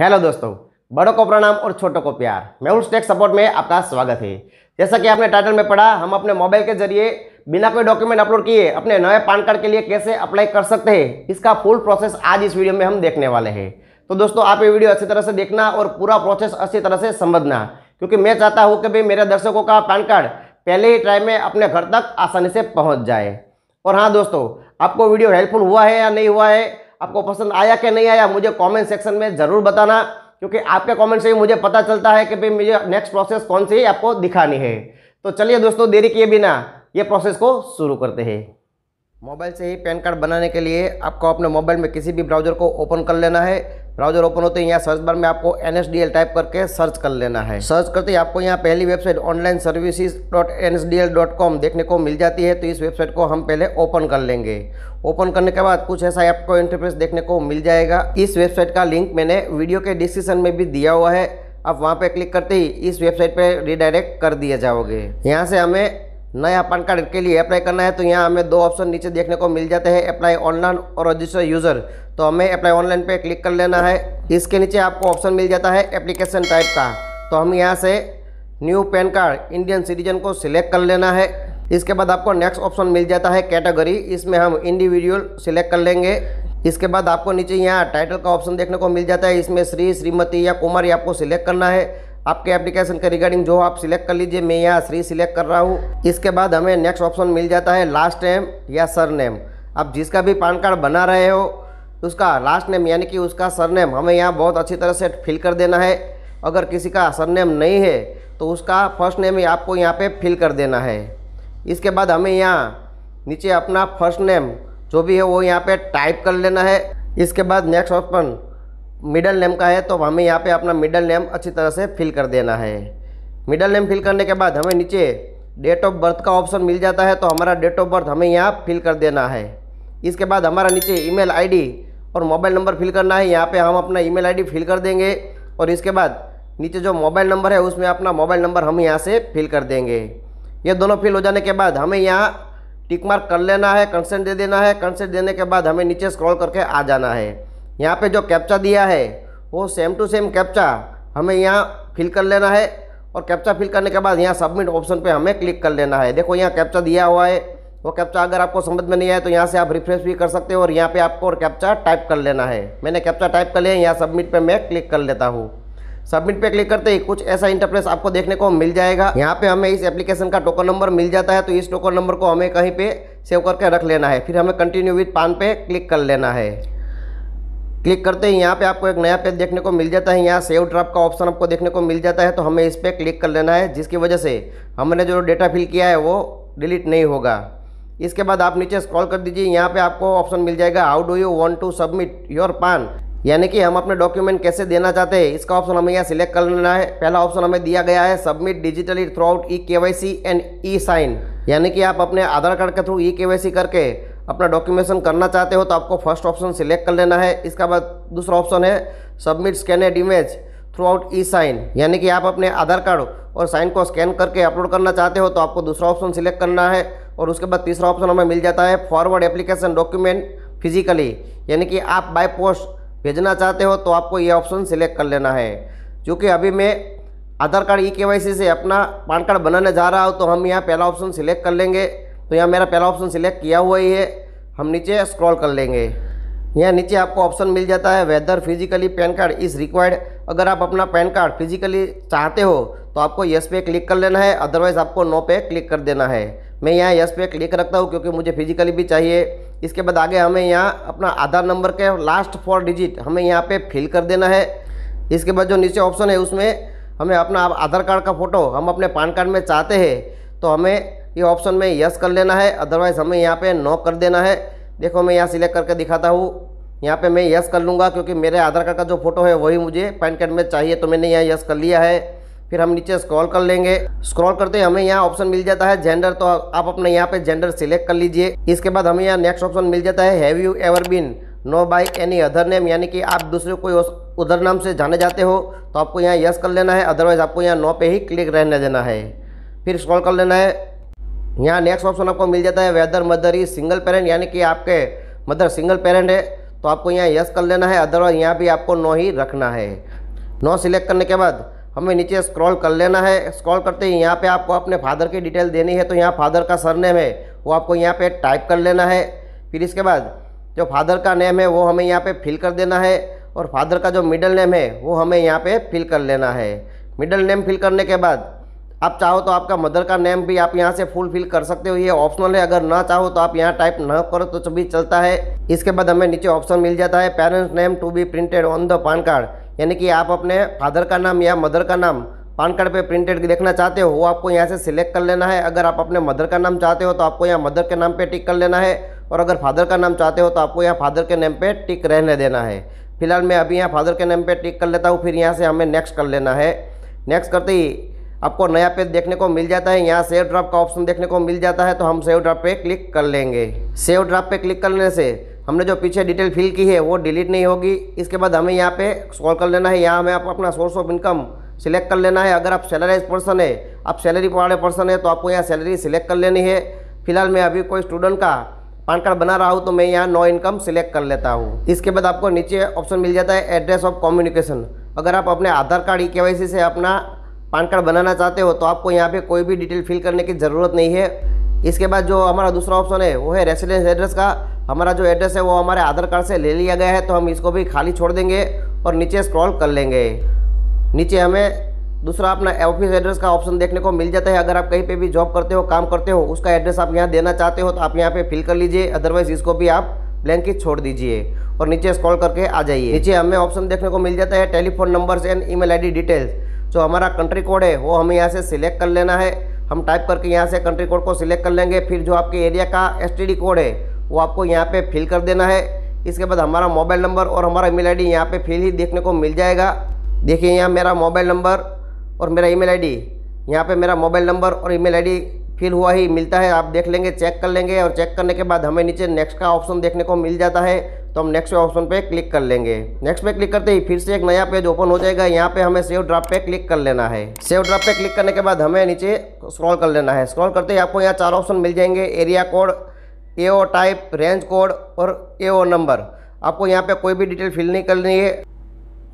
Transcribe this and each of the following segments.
hello दोस्तों बड़ों को प्रणाम और छोटों को प्यार मैं उस टेक सपोर्ट में आपका स्वागत है जैसा कि आपने टाइटल में पढ़ा हम अपने मोबाइल के जरिए बिना कोई डॉक्यूमेंट अपलोड किए अपने नए पान कार्ड के लिए कैसे अप्लाई कर सकते हैं इसका फुल प्रोसेस आज इस वीडियो में हम देखने वाले हैं तो दोस्तों आप ये वीडियो अच्छी तरह से देखना और पूरा प्रोसेस अच्छी तरह से समझना क्योंकि मैं चाहता हूँ कि भाई मेरे दर्शकों का पैन कार्ड पहले ही टाइम में अपने घर तक आसानी से पहुँच जाए और हाँ दोस्तों आपको वीडियो हेल्पफुल हुआ है या नहीं हुआ है आपको पसंद आया कि नहीं आया मुझे कमेंट सेक्शन में ज़रूर बताना क्योंकि आपके कमेंट से ही मुझे पता चलता है कि भाई मुझे नेक्स्ट प्रोसेस कौन सी आपको दिखानी है तो चलिए दोस्तों देरी किए बिना ये प्रोसेस को शुरू करते हैं मोबाइल से ही पैन कार्ड बनाने के लिए आपको अपने मोबाइल में किसी भी ब्राउज़र को ओपन कर लेना है ब्राउजर ओपन होते हैं यहाँ सर्च बार में आपको एन टाइप करके सर्च कर लेना है सर्च करते ही आपको यहाँ पहली website online services dot N देखने को मिल जाती है तो इस वेबसाइट को हम पहले ओपन कर लेंगे ओपन करने के बाद कुछ ऐसा आपको इंटरफेस देखने को मिल जाएगा इस वेबसाइट का लिंक मैंने वीडियो के डिस्क्रिप्शन में भी दिया हुआ है आप वहाँ पे क्लिक करते ही इस वेबसाइट पर रिडायरेक्ट कर दिए जाओगे यहाँ से हमें नया पैन कार्ड के लिए अप्लाई करना है तो यहाँ हमें दो ऑप्शन नीचे देखने को मिल जाते हैं अप्लाई ऑनलाइन और रजिस्टर यूज़र तो हमें अप्लाई ऑनलाइन पे क्लिक कर लेना है इसके नीचे आपको ऑप्शन मिल जाता है एप्लीकेशन टाइप का तो हम यहाँ से new PAN card Indian citizen को सिलेक्ट कर लेना है इसके बाद आपको नेक्स्ट ऑप्शन मिल जाता है कैटेगरी इसमें हम इंडिविजुअल सिलेक्ट कर लेंगे इसके बाद आपको नीचे यहाँ टाइटल का ऑप्शन देखने को मिल जाता है इसमें श्री श्रीमती या कुमारी आपको सिलेक्ट करना है आपके एप्लीकेशन के रिगार्डिंग जो आप सिलेक्ट कर लीजिए मैं यहाँ श्री सिलेक्ट कर रहा हूँ इसके बाद हमें नेक्स्ट ऑप्शन मिल जाता है लास्ट नेम या सर नेम आप जिसका भी पान कार्ड बना रहे हो उसका लास्ट नेम यानी कि उसका सरनेम हमें यहाँ बहुत अच्छी तरह से फिल कर देना है अगर किसी का सरनेम नहीं है तो उसका फर्स्ट नेम ही आपको यहाँ पे फिल कर देना है इसके बाद हमें यहाँ नीचे अपना फर्स्ट नेम जो भी है वो यहाँ पे टाइप कर लेना है इसके बाद नेक्स्ट ऑप्शन मिडल नेम का है तो हमें यहाँ पे अपना मिडल नेम अच्छी तरह से फिल कर देना है मिडल नेम फिल करने के बाद हमें नीचे डेट ऑफ बर्थ का ऑप्शन मिल जाता है तो हमारा डेट ऑफ बर्थ हमें यहाँ फिल कर देना है इसके बाद हमारा नीचे ईमेल आईडी और मोबाइल नंबर फिल करना है यहाँ पे हम अपना ईमेल आईडी फिल कर देंगे और इसके बाद नीचे जो मोबाइल नंबर है उसमें अपना मोबाइल नंबर हम यहाँ से फिल कर देंगे ये दोनों फिल हो जाने के बाद हमें यहाँ टिक मार्क कर लेना है कंसेंट दे देना है कंसेंट देने के बाद हमें नीचे स्क्रॉल करके आ जाना है यहाँ पे जो कैप्चा दिया है वो सेम टू सेम कैप्चा हमें यहाँ फिल कर लेना है और कैप्चा फिल करने के बाद यहाँ सबमिट ऑप्शन पे हमें क्लिक कर लेना है देखो यहाँ कैप्चा दिया हुआ है वो कैप्चा अगर आपको समझ में नहीं आए तो यहाँ से आप रिफ्रेश भी कर सकते हो और यहाँ पर आपको और कैप्चा टाइप कर लेना है मैंने कैप्चा टाइप कर लिया यहाँ सबमिट पर मैं क्लिक कर लेता हूँ सबमिट पे क्लिक करते ही कुछ ऐसा इंटरप्रेस आपको देखने को मिल जाएगा यहाँ पे हमें इस एप्लीकेशन का टोकन नंबर मिल जाता है तो इस टोकन नंबर को हमें कहीं पे सेव करके रख लेना है फिर हमें कंटिन्यू विथ पान पे क्लिक कर लेना है क्लिक करते ही यहाँ पे आपको एक नया पेज देखने को मिल जाता है यहाँ सेव ड्राफ का ऑप्शन आपको देखने को मिल जाता है तो हमें इस पर क्लिक कर लेना है जिसकी वजह से हमने जो डेटा फिल किया है वो डिलीट नहीं होगा इसके बाद आप नीचे स्क्रॉल कर दीजिए यहाँ पे आपको ऑप्शन मिल जाएगा how do you want to submit your PAN यानी कि हम अपने डॉक्यूमेंट कैसे देना चाहते हैं इसका ऑप्शन हमें यहाँ सिलेक्ट कर लेना है पहला ऑप्शन हमें दिया गया है submit digitally throughout E K and E sign यानी कि आप अपने आधार कार्ड के थ्रू ई के करके अपना डॉक्यूमेंटेशन करना चाहते हो तो आपको फर्स्ट ऑप्शन सिलेक्ट कर लेना है इसका बाद दूसरा ऑप्शन है submit scanned image throughout E sign यानी कि आप अपने आधार कार्ड और साइन को स्कैन करके अपलोड करना चाहते हो तो आपको दूसरा ऑप्शन सिलेक्ट करना है और उसके बाद तीसरा ऑप्शन हमें मिल जाता है फॉरवर्ड एप्लीकेशन डॉक्यूमेंट फिजिकली यानी कि आप बाय पोस्ट भेजना चाहते हो तो आपको ये ऑप्शन सिलेक्ट कर लेना है क्योंकि अभी मैं आधार कार्ड ई के से अपना पान कार्ड बनाने जा रहा हूँ तो हम यहाँ पहला ऑप्शन सिलेक्ट कर लेंगे तो यहाँ मेरा पहला ऑप्शन सिलेक्ट किया हुआ ही है हम नीचे स्क्रॉल कर लेंगे यहाँ नीचे आपको ऑप्शन मिल जाता है whether physically PAN card is required अगर आप अपना पैन कार्ड फिजिकली चाहते हो तो आपको यस पे क्लिक कर लेना है अदरवाइज़ आपको नो पे क्लिक कर देना है मैं यहाँ यस पे क्लिक रखता हूँ क्योंकि मुझे फिजिकली भी चाहिए इसके बाद आगे हमें यहाँ अपना आधार नंबर के लास्ट फोर डिजिट हमें यहाँ पर फिल कर देना है इसके बाद जो नीचे ऑप्शन है उसमें हमें अपना आधार कार्ड का फ़ोटो हम अपने पान कार्ड में चाहते हैं तो हमें ये ऑप्शन में यस कर लेना है अदरवाइज़ हमें यहाँ पे नो कर देना है देखो मैं यहाँ सिलेक्ट करके दिखाता हूँ यहाँ पे मैं यस कर लूँगा क्योंकि मेरे आधार कार्ड का जो फोटो है वही मुझे पैन कार्ड में चाहिए तो मैंने यहाँ यस कर लिया है फिर हम नीचे स्क्रॉल कर लेंगे स्क्रॉल करते हमें यहाँ ऑप्शन मिल जाता है जेंडर तो आप अपने यहाँ पे जेंडर सिलेक्ट कर लीजिए इसके बाद हमें यहाँ नेक्स्ट ऑप्शन मिल जाता है have you ever been known by any other name यानी कि आप दूसरे कोई उधर नाम से जाने जाते हो तो आपको यहाँ यस कर लेना है अदरवाइज़ आपको यहाँ नो पे ही क्लिक रहने देना है फिर स्क्रॉल कर लेना है यहाँ नेक्स्ट ऑप्शन आपको मिल जाता है whether mother is single parent यानी कि आपके मदर सिंगल पेरेंट है तो आपको यहाँ यस कर लेना है अदरवाइज यहाँ भी आपको नो ही रखना है नो सिलेक्ट करने के बाद हमें नीचे स्क्रॉल कर लेना है स्क्रॉल करते ही यहाँ पे आपको अपने फादर की डिटेल देनी है तो यहाँ फादर का सरनेम है वो आपको यहाँ पे टाइप कर लेना है फिर इसके बाद जो फादर का नेम है वो हमें यहाँ पे फिल कर देना है और फादर का जो मिडल नेम है वो हमें यहाँ पे फिल कर लेना है मिडल नेम फिल करने के बाद आप चाहो तो आपका मदर का नेम भी आप यहाँ से फुलफिल कर सकते हो ये ऑप्शनल है अगर ना चाहो तो आप यहाँ टाइप ना करो तो भी चलता है इसके बाद हमें नीचे ऑप्शन मिल जाता है parents name to be printed on the PAN card यानी कि आप अपने फादर का नाम या मदर का नाम पान कार्ड पे प्रिंटेड देखना चाहते हो वो आपको यहाँ से सिलेक्ट कर लेना है अगर आप अपने मदर का नाम चाहते हो तो आपको यहाँ मदर के नाम पर टिक कर लेना है और अगर फादर का नाम चाहते हो तो आपको यहाँ फादर के नेम पर टिक रहने देना है फिलहाल मैं अभी यहाँ फादर के नेम पर टिक कर लेता हूँ फिर यहाँ से हमें नेक्स्ट कर लेना है नेक्स्ट करते ही आपको नया पेज देखने को मिल जाता है यहाँ सेव ड्राफ्ट का ऑप्शन देखने को मिल जाता है तो हम सेव ड्राफ्ट पे क्लिक कर लेंगे सेव ड्राफ्ट पे क्लिक करने से हमने जो पीछे डिटेल फिल की है वो डिलीट नहीं होगी इसके बाद हमें यहाँ पे स्कॉल कर लेना है यहाँ हमें आप अपना सोर्स ऑफ इनकम सिलेक्ट कर लेना है अगर आप सैलराइज पर्सन है आप सैलरी वाले पर्सन है तो आपको यहाँ सैलरी सिलेक्ट कर लेनी है फिलहाल मैं अभी कोई स्टूडेंट का पान कार्ड बना रहा हूँ तो मैं यहाँ नो इनकम सिलेक्ट कर लेता हूँ इसके बाद आपको नीचे ऑप्शन मिल जाता है एड्रेस ऑफ कम्युनिकेशन अगर आप अपने आधार कार्ड ई के से अपना पान कार्ड बनाना चाहते हो तो आपको यहाँ पे कोई भी डिटेल फिल करने की ज़रूरत नहीं है इसके बाद जो हमारा दूसरा ऑप्शन है वो है रेसिडेंस एड्रेस का हमारा जो एड्रेस है वो हमारे आधार कार्ड से ले लिया गया है तो हम इसको भी खाली छोड़ देंगे और नीचे स्क्रॉल कर लेंगे नीचे हमें दूसरा अपना ऑफिस एड्रेस का ऑप्शन देखने को मिल जाता है अगर आप कहीं पे भी जॉब करते हो काम करते हो उसका एड्रेस आप यहाँ देना चाहते हो तो आप यहाँ पे फिल कर लीजिए अदरवाइज इसको भी आप ब्लैंक ही छोड़ दीजिए और नीचे स्क्रॉल करके आ जाइए नीचे हमें ऑप्शन देखने को मिल जाता है telephone numbers and email ID details जो हमारा कंट्री कोड है वो हमें यहाँ से सिलेक्ट कर लेना है हम टाइप करके यहाँ से कंट्री कोड को सिलेक्ट कर लेंगे फिर जो आपके एरिया का एस कोड है वो आपको यहाँ पे फिल कर देना है इसके बाद हमारा मोबाइल नंबर और हमारा ईमेल आईडी यहाँ पर फिल ही देखने को मिल जाएगा देखिए यहाँ मेरा मोबाइल नंबर और मेरा ईमेल आईडी यहाँ पे मेरा मोबाइल नंबर और ईमेल आईडी फिल हुआ ही मिलता है आप देख लेंगे चेक कर लेंगे और चेक करने के बाद हमें नीचे नेक्स्ट का ऑप्शन देखने को मिल जाता है तो हम नेक्स्ट ऑप्शन पे क्लिक कर लेंगे नेक्स्ट पे क्लिक करते ही फिर से एक नया पेज ओपन हो जाएगा यहाँ पे हमें सेव ड्राफ्ट पे क्लिक कर लेना है सेव ड्राफ्ट पे क्लिक करने के बाद हमें नीचे स्क्रॉल कर लेना है स्क्रॉल करते ही आपको यहाँ चार ऑप्शन मिल जाएंगे area code A type range code और ए नंबर आपको यहाँ पर कोई भी डिटेल फिल नहीं करनी है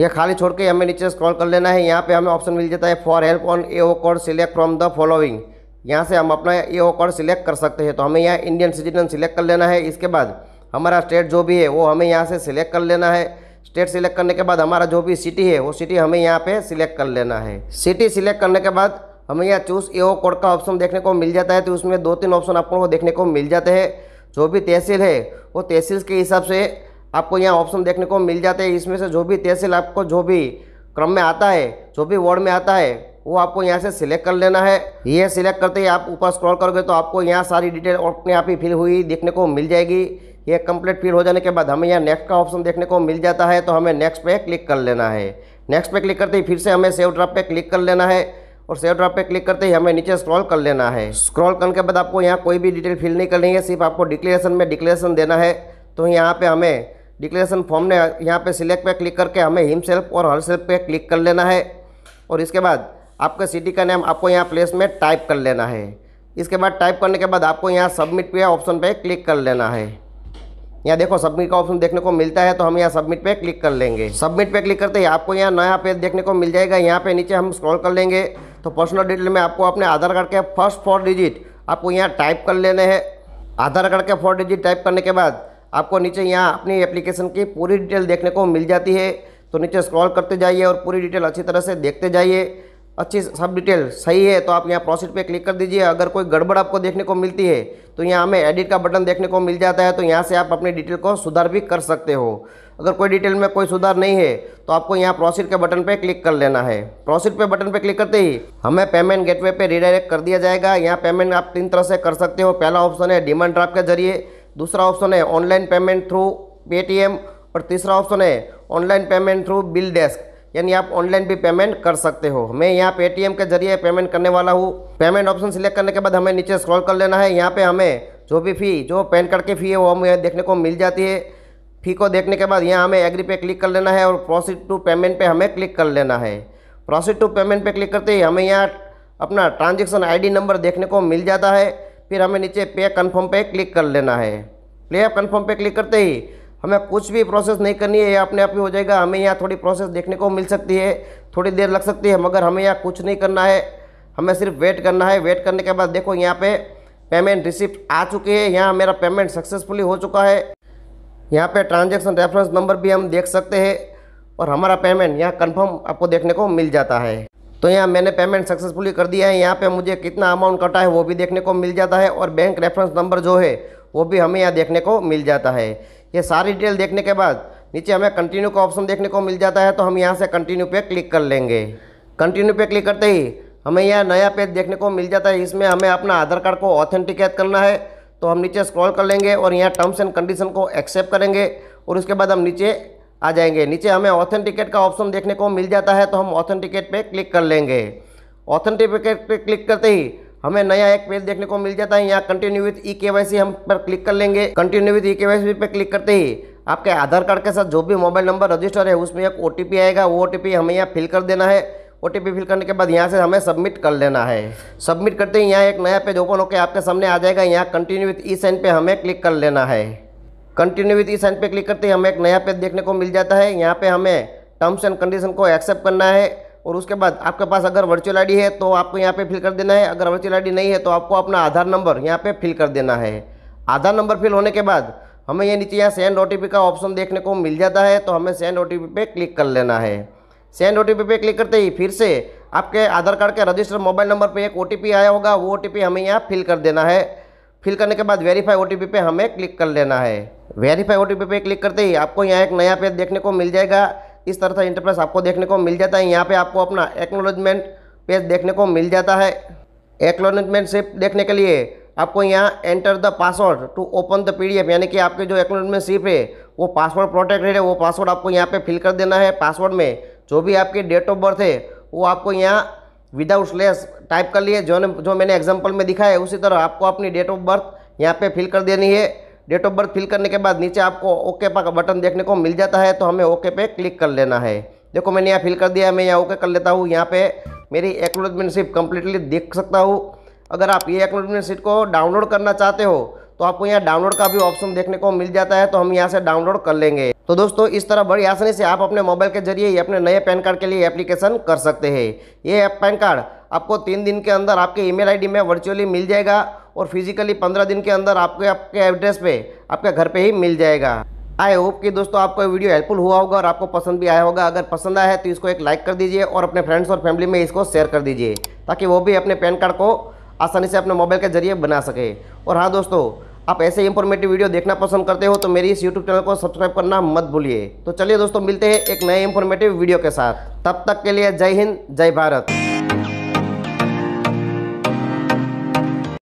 यह खाली छोड़ के हमें नीचे स्क्रॉल कर लेना है यहाँ पे हमें ऑप्शन मिल जाता है for help on A O code select from the following यहाँ से हम अपना ए ओ कोड सिलेक्ट कर सकते हैं तो हमें यहाँ इंडियन सिटीजन सिलेक्ट कर लेना है इसके बाद हमारा स्टेट जो भी है वो हमें यहाँ से सिलेक्ट कर लेना है स्टेट सिलेक्ट करने के बाद हमारा जो भी सिटी है वो सिटी हमें यहाँ पे सिलेक्ट कर लेना है सिटी सिलेक्ट करने के बाद हमें यहाँ चूज़ ए ओ कोड का ऑप्शन देखने को मिल जाता है तो उसमें दो तीन ऑप्शन आपको देखने को मिल जाते हैं जो भी तहसील है वो तहसील के हिसाब से आपको यहाँ ऑप्शन देखने को मिल जाते हैं इसमें से जो भी तहसील आपको जो भी क्रम में आता है जो भी वार्ड में आता है वो आपको यहाँ से सिलेक्ट कर लेना है ये सिलेक्ट करते ही आप ऊपर स्क्रॉल करोगे तो आपको यहाँ सारी डिटेल अपने आप ही फिल हुई देखने को मिल जाएगी ये कंप्लीट फिल हो जाने के बाद हमें यहाँ नेक्स्ट का ऑप्शन देखने को मिल जाता है तो हमें नेक्स्ट पे क्लिक कर लेना है नेक्स्ट पे क्लिक करते ही फिर से हमें सेव ड्राफ पे क्लिक कर लेना है और सेव ड्राफ पे क्लिक करते ही हमें नीचे स्क्रॉल कर लेना है स्क्रॉल करने के बाद आपको यहाँ कोई भी डिटेल फिल नहीं करनी है सिर्फ आपको डिक्लेरेशन में डिक्लेरेशन देना है तो यहाँ पर हमें डिक्लेरेशन फॉर्म ने यहाँ पर सिलेक्ट पर क्लिक करके हमें हिम सेल्फ और हर सेल्फ पे क्लिक कर लेना है और इसके बाद आपका सिटी का नेम आपको यहाँ प्लेस में टाइप कर लेना है इसके बाद टाइप करने के बाद आपको यहाँ सबमिट पे ऑप्शन पे क्लिक कर लेना है यहाँ देखो सबमिट का ऑप्शन देखने को मिलता है तो हम यहाँ सबमिट पे क्लिक कर लेंगे सबमिट पे क्लिक करते ही आपको यहाँ नया पेज देखने को मिल जाएगा यहाँ पे नीचे हम स्क्रॉल कर लेंगे तो पर्सनल डिटेल में आपको अपने आधार कार्ड के फर्स्ट फोर डिजिट आपको यहाँ टाइप कर लेने हैं आधार कार्ड के फोर डिजिट टाइप करने के बाद आपको नीचे यहाँ अपनी एप्लीकेशन की पूरी डिटेल देखने को मिल जाती है तो नीचे स्क्रॉल करते जाइए और पूरी डिटेल अच्छी तरह से देखते जाइए अच्छी सब डिटेल सही है तो आप यहाँ प्रोसीड पे क्लिक कर दीजिए अगर कोई गड़बड़ आपको देखने को मिलती है तो यहाँ हमें एडिट का बटन देखने को मिल जाता है तो यहाँ से आप अपनी डिटेल को सुधार भी कर सकते हो अगर कोई डिटेल में कोई सुधार नहीं है तो आपको यहाँ प्रोसीड के बटन पे क्लिक कर लेना है प्रोसीड पे बटन पे क्लिक करते ही हमें पेमेंट गेटवे पे रिडायरेक्ट कर दिया जाएगा यहाँ पेमेंट आप तीन तरह से कर सकते हो पहला ऑप्शन है डिमांड ड्राफ्ट के जरिए दूसरा ऑप्शन है ऑनलाइन पेमेंट थ्रू पेटीएम और तीसरा ऑप्शन है online payment through BillDesk यानी आप ऑनलाइन भी पेमेंट कर सकते हो मैं यहाँ पेटीएम के जरिए पेमेंट करने वाला हूँ पेमेंट ऑप्शन सिलेक्ट करने के बाद हमें नीचे स्क्रॉल कर लेना है यहाँ पे हमें जो भी फ़ी जो पैन कार्ड की फ़ी है वो हमें देखने को मिल जाती है फ़ी को देखने के बाद यहाँ हमें एग्री पे क्लिक कर लेना है और प्रोसीड टू पेमेंट पे हमें क्लिक कर लेना है प्रोसीड टू पेमेंट पे क्लिक करते ही हमें यहाँ अपना ट्रांजेक्शन आई नंबर देखने को मिल जाता है फिर हमें नीचे पे कन्फर्म पर क्लिक कर लेना है प्ले कन्फर्म पे क्लिक करते ही हमें कुछ भी प्रोसेस नहीं करनी है ये अपने आप ही हो जाएगा हमें यहाँ थोड़ी प्रोसेस देखने को मिल सकती है थोड़ी देर लग सकती है मगर हमें यहाँ कुछ नहीं करना है हमें सिर्फ वेट करना है वेट करने के बाद देखो यहाँ पे पेमेंट रिसिप्ट आ चुकी है यहाँ मेरा पेमेंट सक्सेसफुली हो चुका है यहाँ पे ट्रांजेक्शन रेफरेंस नंबर भी हम देख सकते हैं और हमारा पेमेंट यहाँ कन्फर्म आपको देखने को मिल जाता है तो यहाँ मैंने पेमेंट सक्सेसफुली कर दिया है यहाँ पर मुझे कितना अमाउंट कटा है वो भी देखने को मिल जाता है और बैंक रेफरेंस नंबर जो है वो भी हमें यहाँ देखने को मिल जाता है ये सारी डिटेल देखने के बाद नीचे हमें कंटिन्यू का ऑप्शन देखने को मिल जाता है तो हम यहाँ से कंटिन्यू पे क्लिक कर लेंगे कंटिन्यू पे क्लिक करते ही हमें यह नया पेज देखने को मिल जाता है इसमें हमें अपना आधार कार्ड को ऑथेंटिकेट करना है तो हम नीचे स्क्रॉल कर लेंगे और यहाँ टर्म्स एंड कंडीशन को एक्सेप्ट करेंगे और उसके बाद हम नीचे आ जाएंगे नीचे हमें ऑथेंटिकेट का ऑप्शन देखने को मिल जाता है तो हम ऑथेंटिकेट पर क्लिक कर लेंगे ऑथेंटिकेट पर क्लिक करते ही हमें नया एक पेज देखने को मिल जाता है यहाँ कंटिन्यू विथ ई सी हम पर क्लिक कर लेंगे कंटिन्यू विथ ई सी पे क्लिक करते ही आपके आधार कार्ड के साथ जो भी मोबाइल नंबर रजिस्टर है उसमें एक ओ आएगा वो ओ हमें यहाँ फिल कर देना है ओ फिल करने के बाद यहाँ से हमें सबमिट कर लेना है सबमिट करते ही यहाँ एक नया पेज ओपन होकर आपके सामने आ जाएगा यहाँ कंटिन्यू विथ ई साइन पर हमें क्लिक कर लेना है कंटिन्यू विथ ई साइन पर क्लिक करते ही हमें एक नया पेज देखने को मिल जाता है यहाँ पर हमें टर्म्स एंड कंडीशन को एक्सेप्ट करना है और उसके बाद आपके पास अगर वर्चुअल आईडी है तो आपको यहाँ पे फिल कर देना है अगर वर्चुअल आईडी नहीं है तो आपको अपना आधार नंबर यहाँ पे फिल कर देना है आधार नंबर फिल होने के बाद हमें ये नीचे यहाँ सेंड ओ का ऑप्शन देखने को मिल जाता है तो हमें सेंड ओ पे क्लिक कर लेना है सेंड ओ पे क्लिक करते ही फिर से आपके आधार कार्ड के रजिस्टर मोबाइल नंबर पर एक ओ आया होगा वो ओ हमें यहाँ फिल कर देना है फिल करने के बाद वेरीफाई ओ पे हमें क्लिक कर लेना है वेरीफाई ओ पे क्लिक करते ही आपको यहाँ एक नया पेज देखने को मिल जाएगा इस तरह का इंटरफेस आपको देखने को मिल जाता है यहाँ पे आपको अपना एक्नोलॉजमेंट पेज देखने को मिल जाता है एक्नोलॉजमेंट सिप देखने के लिए आपको यहाँ enter the password to open the P यानी कि आपके जो एक्नोलॉजमेंट सिप है वो पासवर्ड प्रोटेक्टेड है वो पासवर्ड आपको यहाँ पे फिल कर देना है पासवर्ड में जो भी आपकी डेट ऑफ बर्थ है वो आपको यहाँ विदाउट स्लेस टाइप कर लिए जो जो मैंने एग्जाम्पल में दिखाया है उसी तरह आपको अपनी डेट ऑफ बर्थ यहाँ पे फिल कर देनी है डेट ऑफ बर्थ फिल करने के बाद नीचे आपको ओके का बटन देखने को मिल जाता है तो हमें ओके पे क्लिक कर लेना है देखो मैंने यहाँ फिल कर दिया मैं यहाँ ओके कर लेता हूँ यहाँ पे मेरी एक्नोलॉजमेंटशिप कम्प्लीटली देख सकता हूँ अगर आप ये एक्नोलॉजमेंटशिप को डाउनलोड करना चाहते हो तो आपको यहाँ डाउनलोड का भी ऑप्शन देखने को मिल जाता है तो हम यहाँ से डाउनलोड कर लेंगे तो दोस्तों इस तरह बड़ी आसानी से आप अपने मोबाइल के जरिए ही अपने नए पैन कार्ड के लिए एप्लीकेशन कर सकते हैं ये पैन कार्ड आपको तीन दिन के अंदर आपके ईमेल आईडी में वर्चुअली मिल जाएगा और फिजिकली पंद्रह दिन के अंदर आपके आपके एड्रेस पे आपके घर पे ही मिल जाएगा आई होप कि दोस्तों आपको वीडियो हेल्पफुल हुआ होगा और आपको पसंद भी आया होगा अगर पसंद आया है तो इसको एक लाइक कर दीजिए और अपने फ्रेंड्स और फैमिली में इसको शेयर कर दीजिए ताकि वो भी अपने पैन कार्ड को आसानी से अपने मोबाइल के जरिए बना सके और हाँ दोस्तों आप ऐसे इंफॉर्मेटिव वीडियो देखना पसंद करते हो तो मेरी इस यूट्यूब चैनल को सब्सक्राइब करना मत भूलिए तो चलिए दोस्तों मिलते हैं एक नए इंफॉर्मेटिव वीडियो के साथ तब तक के लिए जय हिंद जय भारत